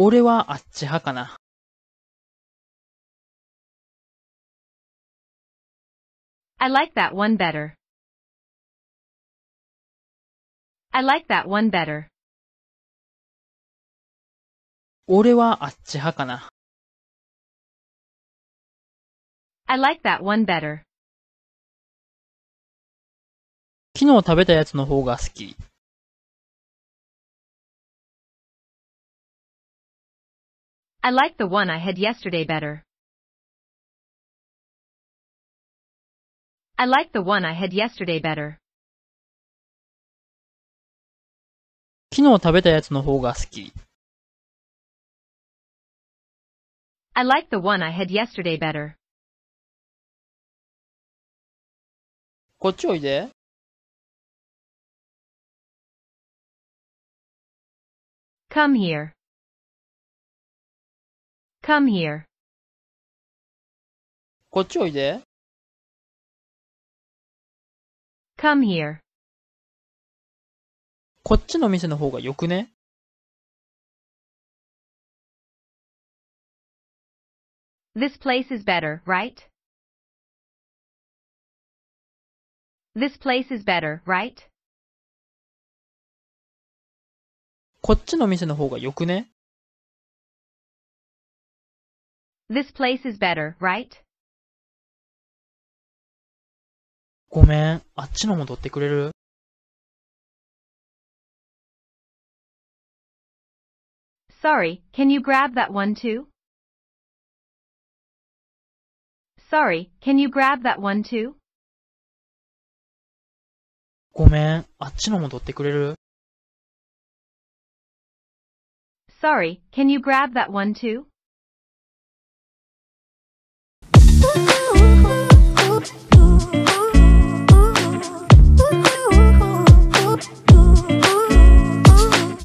俺はあっち派かな俺はあっち派かな I like that one better. 昨日食べたやつの方が好き。I like the one I had yesterday better. I like the one I had yesterday better. I like the one I had yesterday better. Come here. Come here. こっちおいで。Come here. こっちの店の方がよくね ?This place is better, right?This place is better, right? こっちの店の方がよくね This place is better, right? Sorry, can you grab that one too? Sorry, can you grab that one too? Sorry, can you grab that one too?